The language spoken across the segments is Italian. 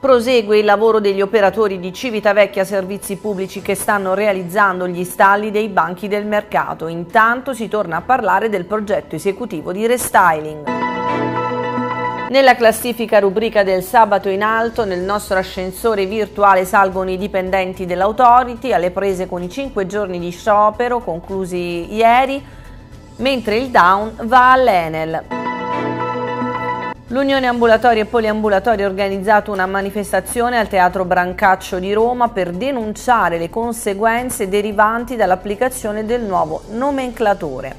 Prosegue il lavoro degli operatori di Civitavecchia Servizi Pubblici che stanno realizzando gli stalli dei banchi del mercato. Intanto si torna a parlare del progetto esecutivo di restyling. Nella classifica rubrica del sabato in alto, nel nostro ascensore virtuale salgono i dipendenti dell'Autority alle prese con i 5 giorni di sciopero conclusi ieri, mentre il down va all'Enel. L'Unione Ambulatoria e Poliambulatoria ha organizzato una manifestazione al Teatro Brancaccio di Roma per denunciare le conseguenze derivanti dall'applicazione del nuovo nomenclatore.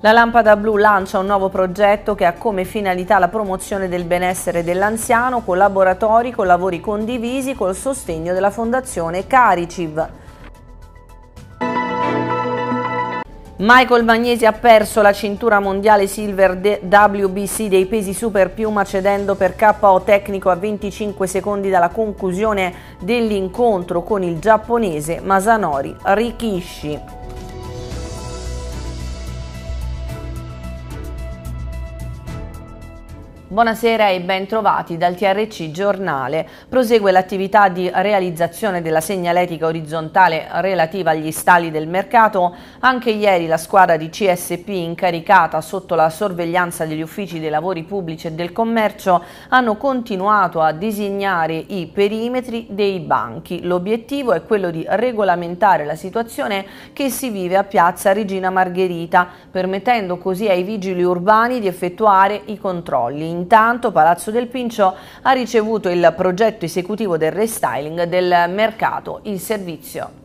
La Lampada Blu lancia un nuovo progetto che ha come finalità la promozione del benessere dell'anziano con laboratori, con lavori condivisi, col sostegno della Fondazione Cariciv. Michael Magnesi ha perso la cintura mondiale Silver WBC dei pesi super piuma cedendo per KO tecnico a 25 secondi dalla conclusione dell'incontro con il giapponese Masanori Rikishi. Buonasera e ben trovati dal TRC Giornale. Prosegue l'attività di realizzazione della segnaletica orizzontale relativa agli stali del mercato. Anche ieri la squadra di CSP incaricata sotto la sorveglianza degli uffici dei lavori pubblici e del commercio hanno continuato a disegnare i perimetri dei banchi. L'obiettivo è quello di regolamentare la situazione che si vive a Piazza Regina Margherita, permettendo così ai vigili urbani di effettuare i controlli Intanto Palazzo del Pincio ha ricevuto il progetto esecutivo del restyling del mercato in servizio.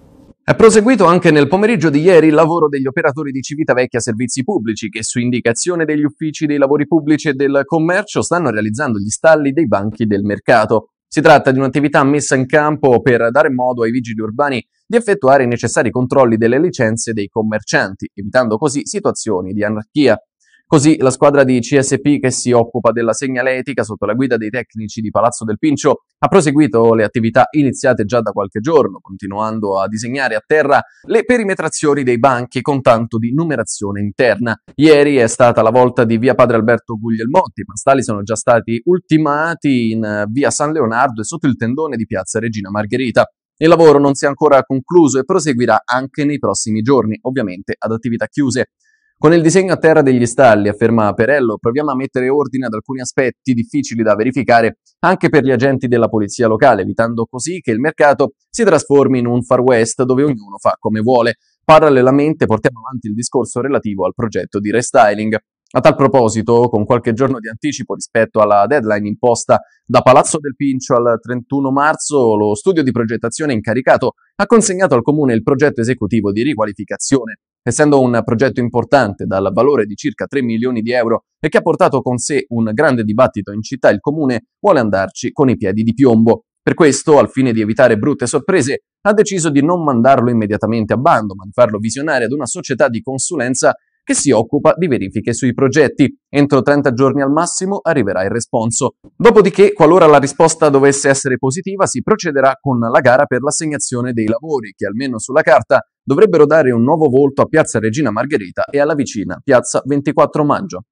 È proseguito anche nel pomeriggio di ieri il lavoro degli operatori di Civitavecchia Servizi Pubblici che su indicazione degli uffici dei lavori pubblici e del commercio stanno realizzando gli stalli dei banchi del mercato. Si tratta di un'attività messa in campo per dare modo ai vigili urbani di effettuare i necessari controlli delle licenze dei commercianti, evitando così situazioni di anarchia. Così la squadra di CSP che si occupa della segnaletica sotto la guida dei tecnici di Palazzo del Pincio ha proseguito le attività iniziate già da qualche giorno, continuando a disegnare a terra le perimetrazioni dei banchi con tanto di numerazione interna. Ieri è stata la volta di via Padre Alberto Guglielmotti, ma stali sono già stati ultimati in eh, via San Leonardo e sotto il tendone di piazza Regina Margherita. Il lavoro non si è ancora concluso e proseguirà anche nei prossimi giorni, ovviamente ad attività chiuse. Con il disegno a terra degli stalli, afferma Perello, proviamo a mettere ordine ad alcuni aspetti difficili da verificare anche per gli agenti della polizia locale, evitando così che il mercato si trasformi in un far west dove ognuno fa come vuole. Parallelamente portiamo avanti il discorso relativo al progetto di restyling. A tal proposito, con qualche giorno di anticipo rispetto alla deadline imposta da Palazzo del Pincio al 31 marzo, lo studio di progettazione incaricato ha consegnato al comune il progetto esecutivo di riqualificazione essendo un progetto importante dal valore di circa 3 milioni di euro e che ha portato con sé un grande dibattito in città, il comune vuole andarci con i piedi di piombo. Per questo, al fine di evitare brutte sorprese, ha deciso di non mandarlo immediatamente a bando, ma di farlo visionare ad una società di consulenza che si occupa di verifiche sui progetti. Entro 30 giorni al massimo arriverà il responso. Dopodiché, qualora la risposta dovesse essere positiva, si procederà con la gara per l'assegnazione dei lavori, che almeno sulla carta dovrebbero dare un nuovo volto a Piazza Regina Margherita e alla vicina Piazza 24 Maggio.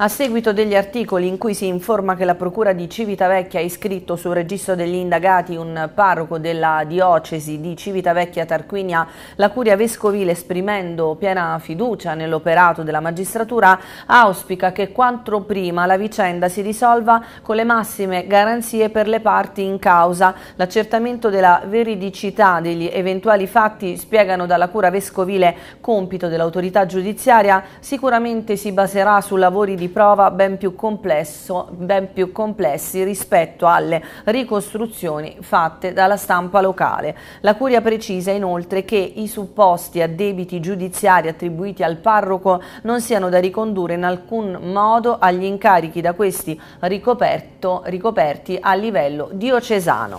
A seguito degli articoli in cui si informa che la Procura di Civitavecchia ha iscritto sul registro degli indagati un parroco della diocesi di Civitavecchia Tarquinia, la Curia Vescovile, esprimendo piena fiducia nell'operato della magistratura, auspica che quanto prima la vicenda si risolva con le massime garanzie per le parti in causa. L'accertamento della veridicità degli eventuali fatti, spiegano dalla Cura Vescovile, compito dell'autorità giudiziaria, sicuramente si baserà su lavori di prova ben più, complesso, ben più complessi rispetto alle ricostruzioni fatte dalla stampa locale. La Curia precisa inoltre che i supposti addebiti giudiziari attribuiti al parroco non siano da ricondurre in alcun modo agli incarichi da questi ricoperto, ricoperti a livello diocesano.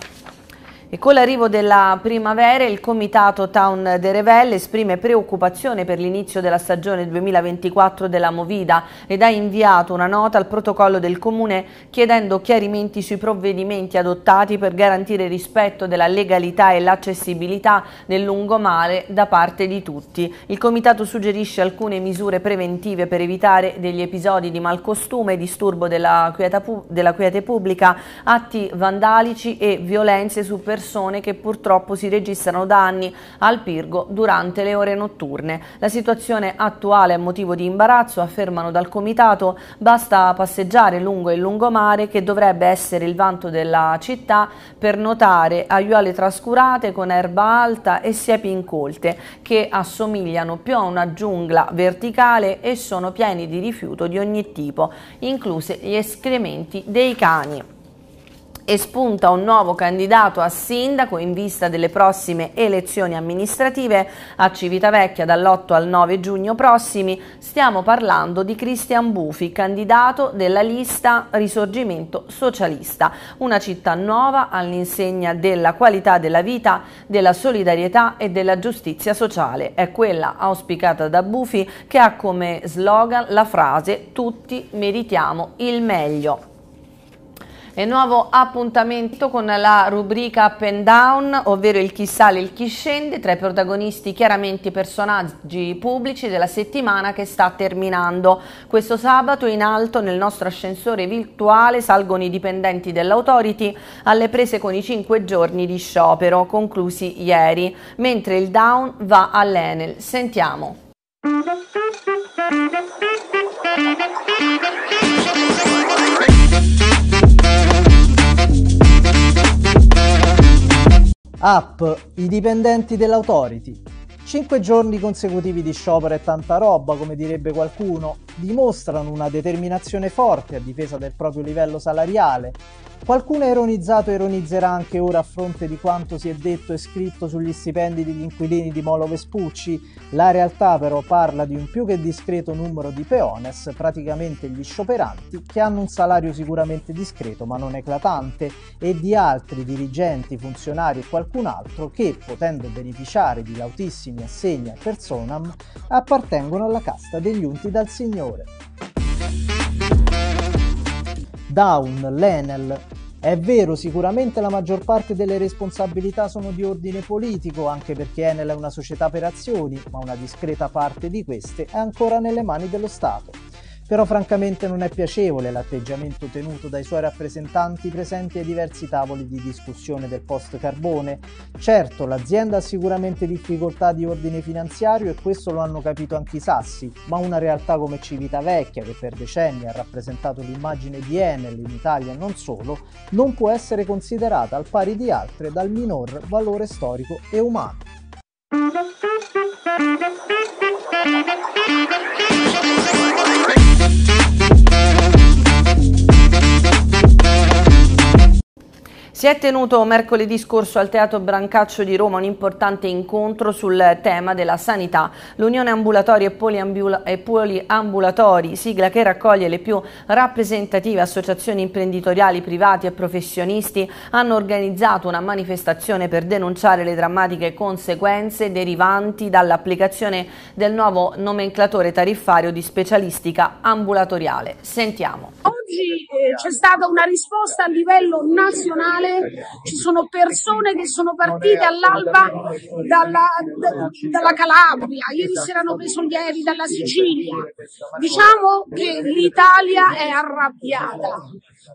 E con l'arrivo della primavera il comitato Town de Revelle esprime preoccupazione per l'inizio della stagione 2024 della Movida ed ha inviato una nota al protocollo del comune chiedendo chiarimenti sui provvedimenti adottati per garantire il rispetto della legalità e l'accessibilità del lungomare da parte di tutti. Il comitato suggerisce alcune misure preventive per evitare degli episodi di malcostume, disturbo della quiete pubblica, atti vandalici e violenze su persone persone che purtroppo si registrano danni al Pirgo durante le ore notturne. La situazione attuale è motivo di imbarazzo, affermano dal Comitato, basta passeggiare lungo il lungomare che dovrebbe essere il vanto della città per notare aiuole trascurate con erba alta e siepi incolte che assomigliano più a una giungla verticale e sono pieni di rifiuto di ogni tipo, incluse gli escrementi dei cani e spunta un nuovo candidato a sindaco in vista delle prossime elezioni amministrative a Civitavecchia dall'8 al 9 giugno prossimi. Stiamo parlando di Cristian Bufi, candidato della lista Risorgimento Socialista, una città nuova all'insegna della qualità della vita, della solidarietà e della giustizia sociale. È quella auspicata da Bufi che ha come slogan la frase tutti meritiamo il meglio e nuovo appuntamento con la rubrica up and down, ovvero il chi sale e il chi scende, tra i protagonisti chiaramente i personaggi pubblici della settimana che sta terminando. Questo sabato in alto nel nostro ascensore virtuale salgono i dipendenti dell'autority alle prese con i cinque giorni di sciopero conclusi ieri, mentre il down va all'Enel. Sentiamo. Up, i dipendenti dell'autority. Cinque giorni consecutivi di sciopero e tanta roba, come direbbe qualcuno, dimostrano una determinazione forte a difesa del proprio livello salariale Qualcuno ha ironizzato e ironizzerà anche ora a fronte di quanto si è detto e scritto sugli stipendi degli inquilini di Molo Vespucci. La realtà però parla di un più che discreto numero di peones, praticamente gli scioperanti, che hanno un salario sicuramente discreto ma non eclatante, e di altri dirigenti, funzionari e qualcun altro che, potendo beneficiare di lautissimi assegni a personam, appartengono alla casta degli unti dal Signore. Down, l'Enel. È vero, sicuramente la maggior parte delle responsabilità sono di ordine politico, anche perché Enel è una società per azioni, ma una discreta parte di queste è ancora nelle mani dello Stato però francamente non è piacevole l'atteggiamento tenuto dai suoi rappresentanti presenti ai diversi tavoli di discussione del post carbone. Certo, l'azienda ha sicuramente difficoltà di ordine finanziario e questo lo hanno capito anche i sassi, ma una realtà come Civitavecchia, che per decenni ha rappresentato l'immagine di Enel in Italia e non solo, non può essere considerata al pari di altre dal minor valore storico e umano. Si è tenuto mercoledì scorso al Teatro Brancaccio di Roma un importante incontro sul tema della sanità. L'Unione Ambulatori e, e Poliambulatori, sigla che raccoglie le più rappresentative associazioni imprenditoriali, privati e professionisti, hanno organizzato una manifestazione per denunciare le drammatiche conseguenze derivanti dall'applicazione del nuovo nomenclatore tariffario di specialistica ambulatoriale. Sentiamo. Oggi eh, c'è stata una risposta a livello nazionale persone, ci sono persone che sono partite all'alba dalla, dalla Calabria, ieri sera erano preso gli aerei dalla Sicilia. Diciamo che l'Italia è arrabbiata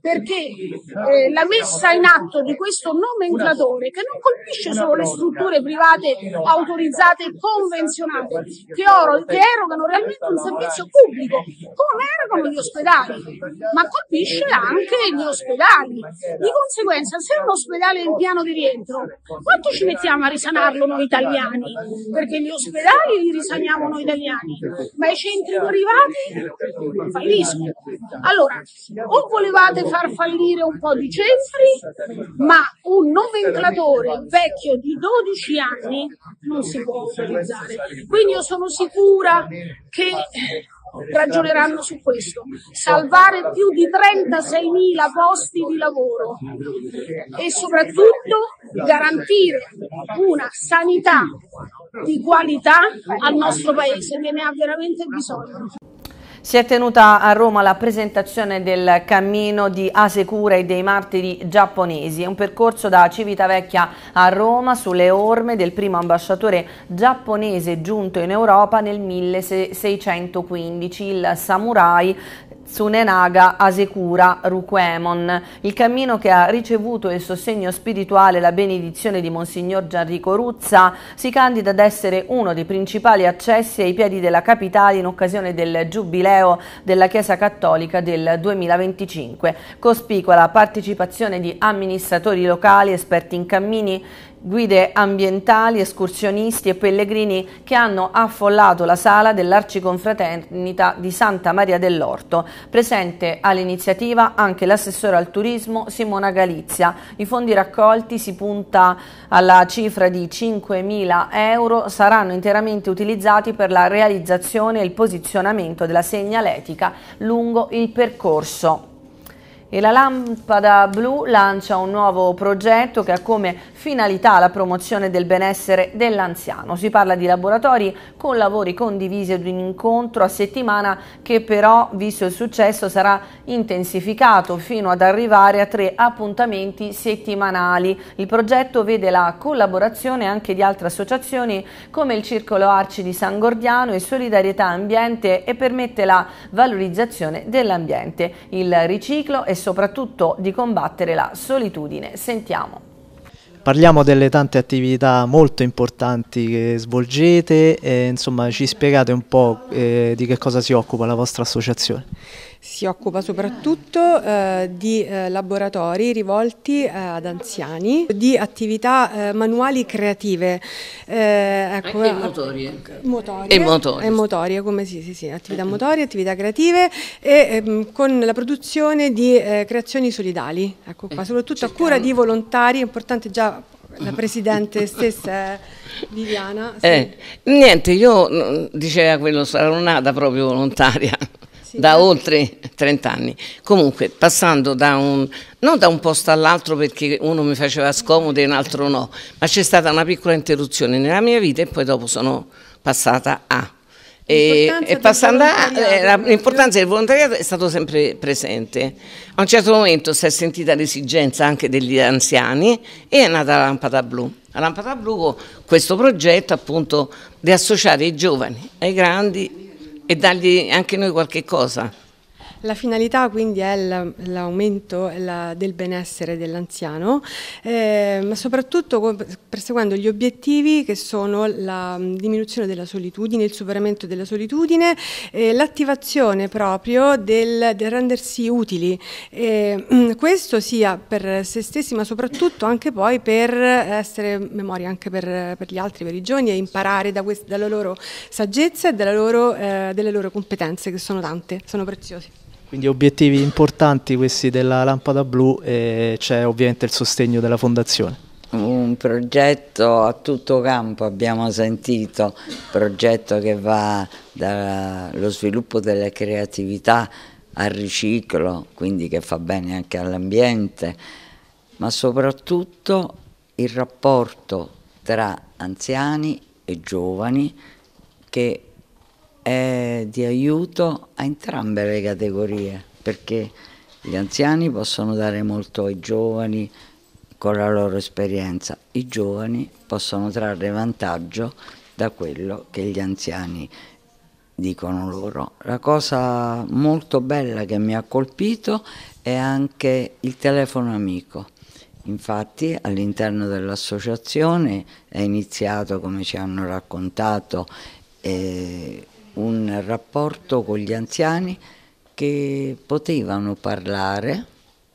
perché eh, la messa in atto di questo nomenclatore che non colpisce solo le strutture private autorizzate e convenzionate che, oro, che erogano realmente un servizio pubblico come erogano gli ospedali, ma colpisce anche gli ospedali. Di conseguenza, se un ospedale è in piano di rientro, quanto ci mettiamo a risanarlo noi italiani? Perché gli ospedali li risaniamo noi italiani, ma i centri privati falliscono. Allora, o volevate potevate far fallire un po' di centri, ma un nomenclatore vecchio di 12 anni non si può utilizzare. Quindi io sono sicura che ragioneranno su questo. Salvare più di 36.000 posti di lavoro e soprattutto garantire una sanità di qualità al nostro Paese che ne ha veramente bisogno. Si è tenuta a Roma la presentazione del cammino di Asekura e dei martiri giapponesi, È un percorso da Civitavecchia a Roma sulle orme del primo ambasciatore giapponese giunto in Europa nel 1615, il samurai Tsunenaga Asekura Ruquemon, il cammino che ha ricevuto il sostegno spirituale e la benedizione di Monsignor Gianrico Ruzza, si candida ad essere uno dei principali accessi ai piedi della capitale in occasione del Giubileo della Chiesa Cattolica del 2025. Cospicua la partecipazione di amministratori locali, esperti in cammini, guide ambientali, escursionisti e pellegrini che hanno affollato la sala dell'Arciconfraternita di Santa Maria dell'Orto. Presente all'iniziativa anche l'assessore al turismo Simona Galizia. I fondi raccolti si punta alla cifra di 5.000 euro, saranno interamente utilizzati per la realizzazione e il posizionamento della segnaletica lungo il percorso. E la lampada blu lancia un nuovo progetto che ha come finalità la promozione del benessere dell'anziano. Si parla di laboratori con lavori condivisi ad un incontro a settimana che però, visto il successo, sarà intensificato fino ad arrivare a tre appuntamenti settimanali. Il progetto vede la collaborazione anche di altre associazioni come il Circolo Arci di San Gordiano e Solidarietà Ambiente e permette la valorizzazione dell'ambiente, il riciclo e soprattutto di combattere la solitudine. Sentiamo. Parliamo delle tante attività molto importanti che svolgete e insomma ci spiegate un po' eh, di che cosa si occupa la vostra associazione. Si occupa soprattutto eh, di eh, laboratori rivolti eh, ad anziani, di attività eh, manuali creative. Eh, ecco, e motorie. Eh. motorie. E motorie. E motorie, come sì, sì, sì, attività motorie, attività creative e ehm, con la produzione di creazioni solidali, ecco qua, soprattutto Cercando. a cura di volontari, è importante già la presidente stessa Viviana. Sì. Eh, niente, io mm, diceva quello, sarò nata proprio volontaria sì. da certo. oltre 30 anni. Comunque, passando da un, non da un posto all'altro perché uno mi faceva scomodo e un altro no, ma c'è stata una piccola interruzione nella mia vita e poi dopo sono passata a. E, e passando a, eh, l'importanza del volontariato è stato sempre presente. A un certo momento si è sentita l'esigenza anche degli anziani e è nata la lampada blu. La lampada blu, questo progetto appunto di associare i giovani ai grandi e dargli anche noi qualche cosa. La finalità quindi è l'aumento del benessere dell'anziano, eh, ma soprattutto perseguendo gli obiettivi che sono la diminuzione della solitudine, il superamento della solitudine, e l'attivazione proprio del, del, rendersi utili. Eh, questo sia per se stessi, ma soprattutto anche poi per essere memoria anche per, per gli altri, per i giovani e imparare da dalla loro saggezza e loro, eh, dalle loro competenze che sono tante, sono preziose. Quindi obiettivi importanti questi della Lampada Blu e c'è ovviamente il sostegno della Fondazione. Un progetto a tutto campo abbiamo sentito, progetto che va dallo sviluppo delle creatività al riciclo, quindi che fa bene anche all'ambiente, ma soprattutto il rapporto tra anziani e giovani che è di aiuto a entrambe le categorie, perché gli anziani possono dare molto ai giovani con la loro esperienza, i giovani possono trarre vantaggio da quello che gli anziani dicono loro. La cosa molto bella che mi ha colpito è anche il telefono amico. Infatti all'interno dell'associazione è iniziato, come ci hanno raccontato, eh, un rapporto con gli anziani che potevano parlare,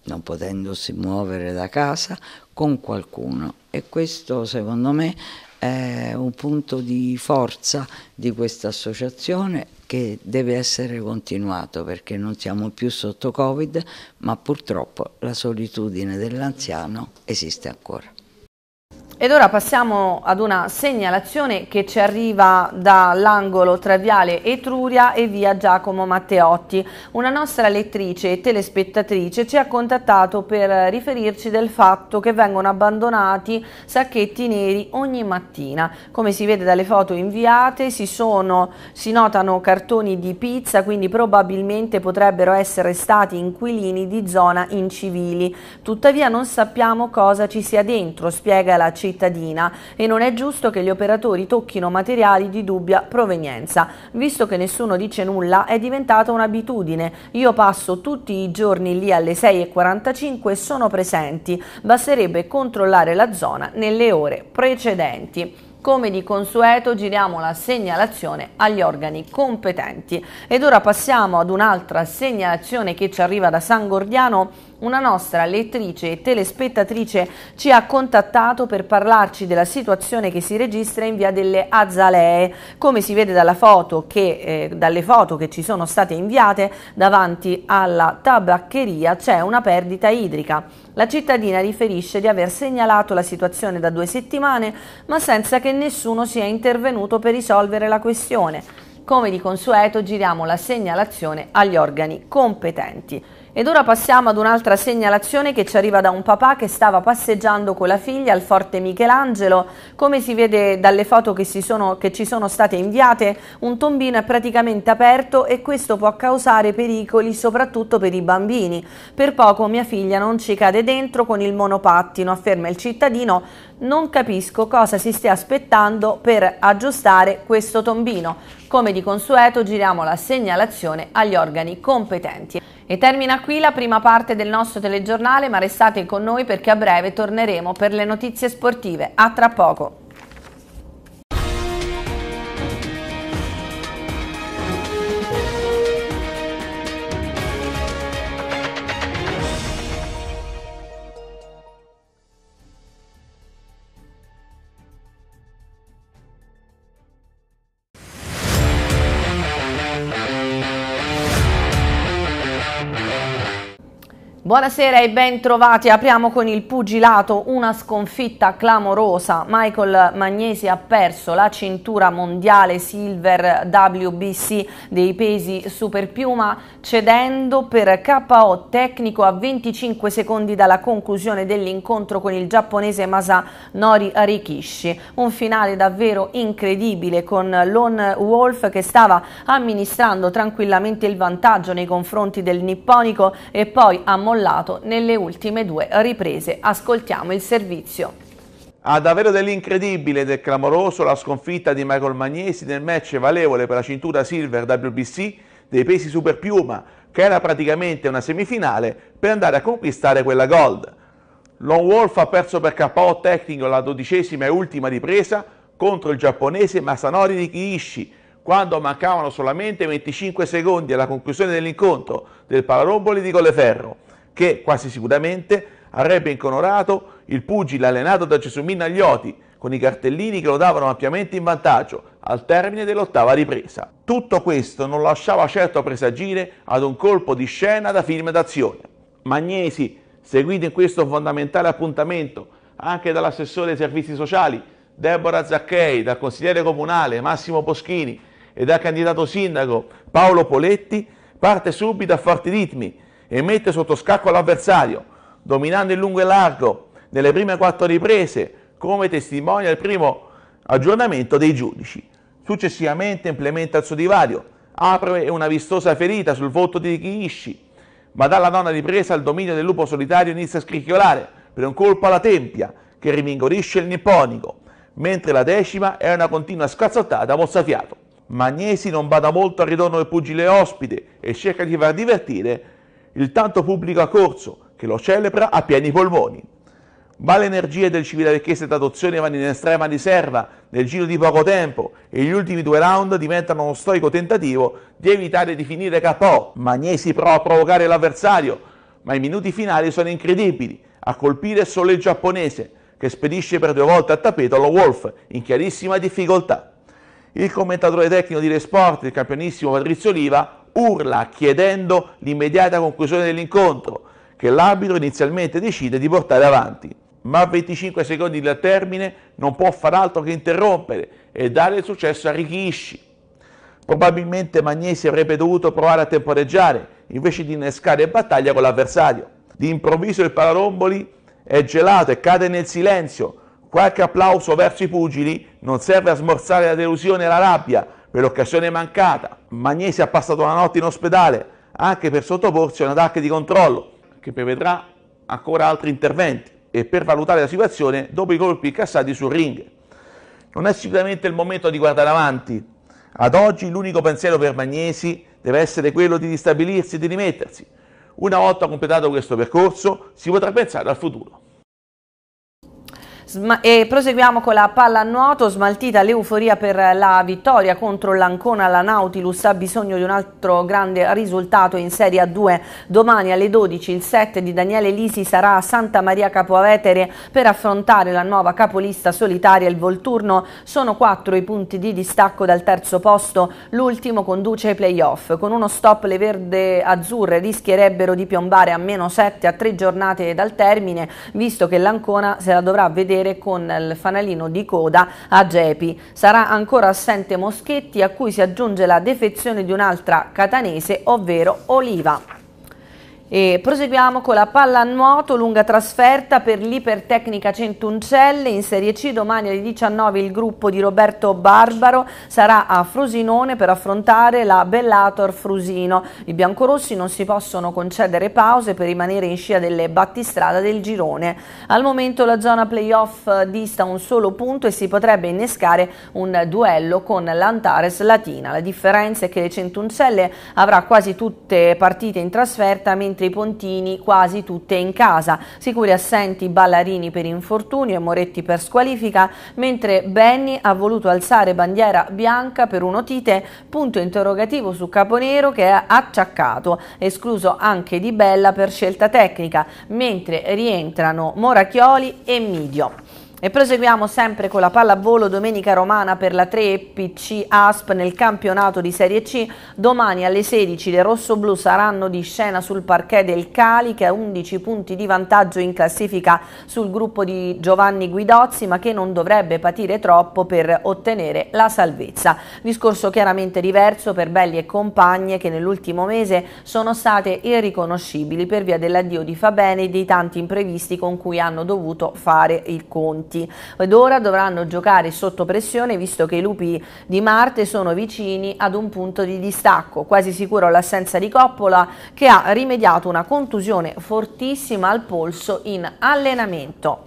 non potendosi muovere da casa, con qualcuno e questo secondo me è un punto di forza di questa associazione che deve essere continuato perché non siamo più sotto Covid, ma purtroppo la solitudine dell'anziano esiste ancora. Ed ora passiamo ad una segnalazione che ci arriva dall'angolo tra Viale Etruria e via Giacomo Matteotti. Una nostra lettrice e telespettatrice ci ha contattato per riferirci del fatto che vengono abbandonati sacchetti neri ogni mattina. Come si vede dalle foto inviate si, sono, si notano cartoni di pizza, quindi probabilmente potrebbero essere stati inquilini di zona incivili. Tuttavia non sappiamo cosa ci sia dentro, spiega la città cittadina e non è giusto che gli operatori tocchino materiali di dubbia provenienza. Visto che nessuno dice nulla è diventata un'abitudine. Io passo tutti i giorni lì alle 6.45 e sono presenti. Basterebbe controllare la zona nelle ore precedenti. Come di consueto giriamo la segnalazione agli organi competenti. Ed ora passiamo ad un'altra segnalazione che ci arriva da San Gordiano una nostra lettrice e telespettatrice ci ha contattato per parlarci della situazione che si registra in via delle Azalee, come si vede foto che, eh, dalle foto che ci sono state inviate davanti alla tabaccheria c'è una perdita idrica. La cittadina riferisce di aver segnalato la situazione da due settimane, ma senza che nessuno sia intervenuto per risolvere la questione. Come di consueto giriamo la segnalazione agli organi competenti. Ed ora passiamo ad un'altra segnalazione che ci arriva da un papà che stava passeggiando con la figlia al Forte Michelangelo. Come si vede dalle foto che, sono, che, ci sono state inviate, un tombino è praticamente aperto e questo può causare pericoli soprattutto per i bambini. Per poco mia figlia non ci cade dentro con il monopattino, afferma il cittadino, non capisco cosa si stia aspettando per aggiustare questo tombino. Come di consueto giriamo la segnalazione agli organi competenti. E termina qui la prima parte del nostro telegiornale, ma restate con noi perché a breve torneremo per le notizie sportive. A tra poco! Buonasera e ben trovati. Apriamo con il pugilato, una sconfitta clamorosa. Michael Magnesi ha perso la cintura mondiale Silver WBC dei pesi superpiuma cedendo per KO tecnico a 25 secondi dalla conclusione dell'incontro con il giapponese Masanori Rikishi. Un finale davvero incredibile con Lon Wolf che stava amministrando tranquillamente il vantaggio nei confronti del nipponico e poi ha mollato mollato nelle ultime due riprese. Ascoltiamo il servizio. Ha davvero dell'incredibile e del clamoroso la sconfitta di Michael Magnesi nel match valevole per la cintura Silver WBC dei pesi super piuma, che era praticamente una semifinale per andare a conquistare quella gold. Lone Wolf ha perso per KO tecnico la dodicesima e ultima ripresa contro il giapponese Masanori Rikiishi, quando mancavano solamente 25 secondi alla conclusione dell'incontro del Palaromboli di Colleferro che quasi sicuramente avrebbe incoronato il pugile allenato da Gesumino Agliotti con i cartellini che lo davano ampiamente in vantaggio al termine dell'ottava ripresa. Tutto questo non lasciava certo presagire ad un colpo di scena da film d'azione. Magnesi, seguito in questo fondamentale appuntamento anche dall'assessore dei servizi sociali Deborah Zacchei, dal consigliere comunale Massimo Poschini e dal candidato sindaco Paolo Poletti, parte subito a forti ritmi e mette sotto scacco l'avversario, dominando il lungo e largo nelle prime quattro riprese, come testimonia il primo aggiornamento dei giudici. Successivamente implementa il suo divario, apre una vistosa ferita sul volto di Kiishi, ma dalla nona ripresa il dominio del lupo solitario inizia a scricchiolare per un colpo alla tempia che rimingorisce il nipponico, mentre la decima è una continua scazzottata a mozzafiato. Magnesi non bada molto al ritorno del pugile ospite e cerca di far divertire il tanto pubblico a corso che lo celebra a pieni polmoni. Ma le energie del Civile Vecchese d'adozione vanno in estrema riserva nel giro di poco tempo e gli ultimi due round diventano uno stoico tentativo di evitare di finire capo. Magnesi prova a provocare l'avversario, ma i minuti finali sono incredibili. A colpire solo il giapponese, che spedisce per due volte a tappeto lo Wolf in chiarissima difficoltà. Il commentatore tecnico di Resport, il campionissimo Patrizio Oliva, urla chiedendo l'immediata conclusione dell'incontro, che l'arbitro inizialmente decide di portare avanti. Ma a 25 secondi dal termine non può far altro che interrompere e dare il successo a Rikishi. Probabilmente Magnesi avrebbe dovuto provare a temporeggiare invece di innescare battaglia con l'avversario. D'improvviso il paralomboli è gelato e cade nel silenzio. Qualche applauso verso i pugili non serve a smorzare la delusione e la rabbia, Quell'occasione mancata, Magnesi ha passato la notte in ospedale anche per sottoporsi a un attacco di controllo che prevedrà ancora altri interventi e per valutare la situazione dopo i colpi cassati sul ring. Non è sicuramente il momento di guardare avanti. Ad oggi l'unico pensiero per Magnesi deve essere quello di ristabilirsi e di rimettersi. Una volta completato questo percorso si potrà pensare al futuro e proseguiamo con la palla a nuoto smaltita l'euforia per la vittoria contro l'Ancona, la Nautilus ha bisogno di un altro grande risultato in Serie A2. Domani alle 12 il 7 di Daniele Lisi sarà a Santa Maria Capoavetere per affrontare la nuova capolista solitaria, il Volturno. Sono quattro i punti di distacco dal terzo posto, l'ultimo conduce ai playoff. Con uno stop le verde azzurre rischierebbero di piombare a meno 7 a tre giornate dal termine, visto che l'Ancona se la dovrà vedere vedere con il fanalino di coda a Gepi. Sarà ancora assente Moschetti a cui si aggiunge la defezione di un'altra catanese, ovvero Oliva. E proseguiamo con la pallanuoto, lunga trasferta per l'Ipertecnica Centuncelle in Serie C. Domani alle 19 il gruppo di Roberto Barbaro sarà a Frosinone per affrontare la Bellator Frusino. I biancorossi non si possono concedere pause per rimanere in scia delle battistrada del girone. Al momento la zona playoff dista un solo punto e si potrebbe innescare un duello con l'Antares Latina. La differenza è che le Centuncelle avrà quasi tutte partite in trasferta mentre mentre i pontini quasi tutte in casa. Sicuri assenti Ballarini per infortunio e Moretti per squalifica, mentre Benny ha voluto alzare bandiera bianca per uno Tite, punto interrogativo su Caponero che è acciaccato, escluso anche Di Bella per scelta tecnica, mentre rientrano Morachioli e Midio. E proseguiamo sempre con la pallavolo domenica romana per la 3 PC ASP nel campionato di Serie C. Domani alle 16 le rossoblù saranno di scena sul parquet del Cali che ha 11 punti di vantaggio in classifica sul gruppo di Giovanni Guidozzi ma che non dovrebbe patire troppo per ottenere la salvezza. Discorso chiaramente diverso per Belli e compagne che nell'ultimo mese sono state irriconoscibili per via dell'addio di Fabene e dei tanti imprevisti con cui hanno dovuto fare il conto punti ed ora dovranno giocare sotto pressione visto che i lupi di Marte sono vicini ad un punto di distacco, quasi sicuro l'assenza di Coppola che ha rimediato una contusione fortissima al polso in allenamento.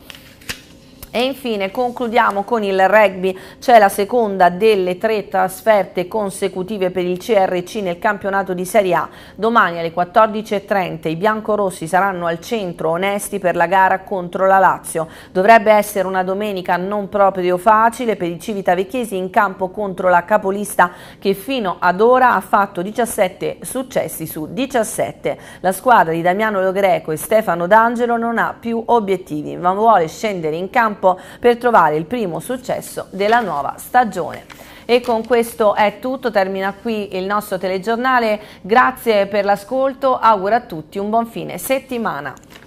E infine concludiamo con il rugby, c'è la seconda delle tre trasferte consecutive per il CRC nel campionato di Serie A. Domani alle 14.30 i biancorossi saranno al centro onesti per la gara contro la Lazio. Dovrebbe essere una domenica non proprio facile per i civitavecchiesi in campo contro la capolista che fino ad ora ha fatto 17 successi su 17. La squadra di Damiano Logreco e Stefano D'Angelo non ha più obiettivi ma vuole scendere in campo campo per trovare il primo successo della nuova stagione. E con questo è tutto, termina qui il nostro telegiornale, grazie per l'ascolto, auguro a tutti un buon fine settimana.